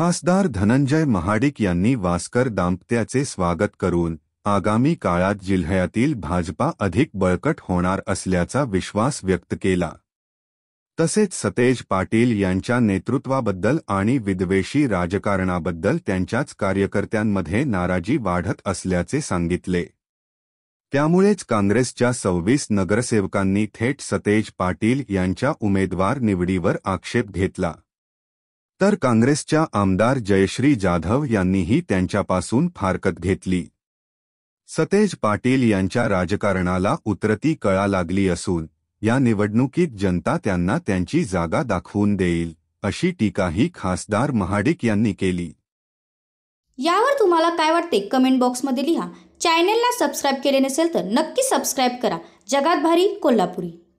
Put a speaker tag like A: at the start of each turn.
A: खासदार धनंजय महाडिक यांनी वास्कर दाम्पत्याचे स्वागत करून आगामी काळात जिल्ह्यातील भाजपा अधिक बळकट होणार असल्याचा विश्वास व्यक्त केला तसेच सतेज पाटील यांच्या नेतृत्वाबद्दल आणि विद्वेषी राजकारणाबद्दल त्यांच्याच कार्यकर्त्यांमध्ये नाराजी वाढत असल्याचे सांगितले त्यामुळेच काँग्रेसच्या सव्वीस नगरसेवकांनी थेट सतेज पाटील यांच्या उमेदवार निवडीवर आक्षेप घेतला तर काँग्रेसच्या आमदार जयश्री जाधव यांनीही त्यांच्यापासून फारकत घेतली सतेज पाटील यांच्या राजकारणाला उतरती कळा लागली असून या निवडणुकीत जनता त्यांना त्यांची जागा दाखवून देईल अशी टीकाही खासदार महाडिक यांनी केली
B: यावर तुम्हाला काय वाटते कमेंट बॉक्समध्ये लिहा चॅनेलला सबस्क्राईब केले नसेल तर नक्की सबस्क्राईब करा जगात भारी कोल्हापुरी